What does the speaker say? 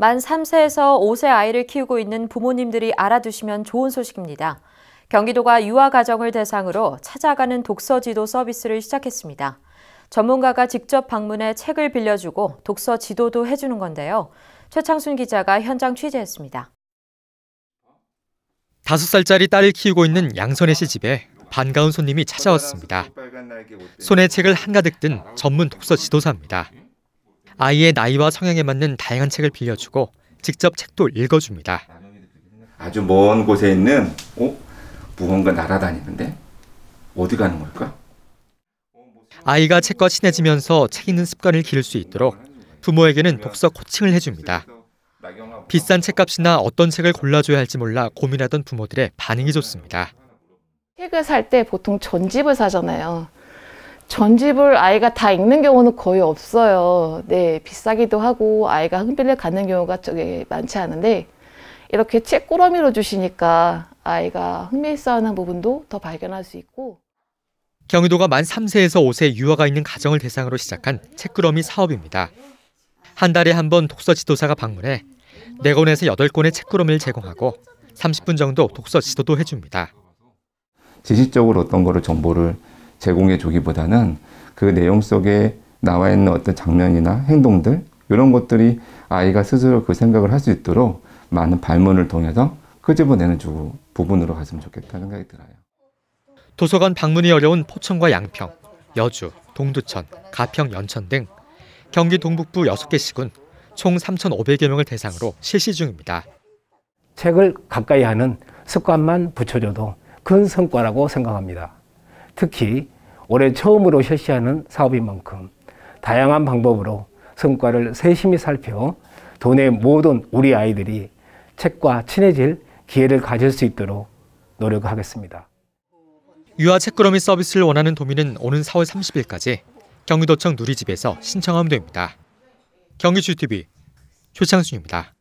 만 3세에서 5세 아이를 키우고 있는 부모님들이 알아두시면 좋은 소식입니다. 경기도가 유아 가정을 대상으로 찾아가는 독서 지도 서비스를 시작했습니다. 전문가가 직접 방문해 책을 빌려주고 독서 지도도 해주는 건데요. 최창순 기자가 현장 취재했습니다. 5살짜리 딸을 키우고 있는 양선혜 씨 집에 반가운 손님이 찾아왔습니다. 손에 책을 한가득 든 전문 독서 지도사입니다. 아이의 나이와 성향에 맞는 다양한 책을 빌려주고 직접 책도 읽어줍니다. 아주 먼 곳에 있는 어? 무언가 날아다니는데 어디 가는 걸까? 아이가 책과 친해지면서 책 읽는 습관을 기를 수 있도록 부모에게는 독서 코칭을 해줍니다. 비싼 책값이나 어떤 책을 골라줘야 할지 몰라 고민하던 부모들의 반응이 좋습니다. 책을 살 때 보통 전집을 사잖아요. 전집을 아이가 다 읽는 경우는 거의 없어요. 네, 비싸기도 하고 아이가 흥빌레 가는 경우가 저게 많지 않은데 이렇게 책 꾸러미로 주시니까 아이가 흥미있어하는 부분도 더 발견할 수 있고 경희도가 만 3세에서 5세 유아가 있는 가정을 대상으로 시작한 책꾸러미 사업입니다. 한 달에 한 번 독서 지도사가 방문해 4권에서 8권의 책꾸러미를 제공하고 30분 정도 독서 지도도 해줍니다. 지식적으로 어떤 거를 정보를 제공해 주기보다는 그 내용 속에 나와 있는 어떤 장면이나 행동들 이런 것들이 아이가 스스로 그 생각을 할 수 있도록 많은 발문을 통해서 끄집어내는 주 부분으로 갔으면 좋겠다는 생각이 들어요. 도서관 방문이 어려운 포천과 양평, 여주, 동두천, 가평, 연천 등 경기 동북부 6개 시군 총 3,500여 명을 대상으로 실시 중입니다. 책을 가까이 하는 습관만 붙여줘도 큰 성과라고 생각합니다. 특히 올해 처음으로 실시하는 사업인 만큼 다양한 방법으로 성과를 세심히 살펴 돈의 모든 우리 아이들이 책과 친해질 기회를 가질 수 있도록 노력하겠습니다. 유아 책그러미 서비스를 원하는 도민은 오는 4월 30일까지 경기도청 누리집에서 신청하면 됩니다. 경기주 TV 최창순입니다.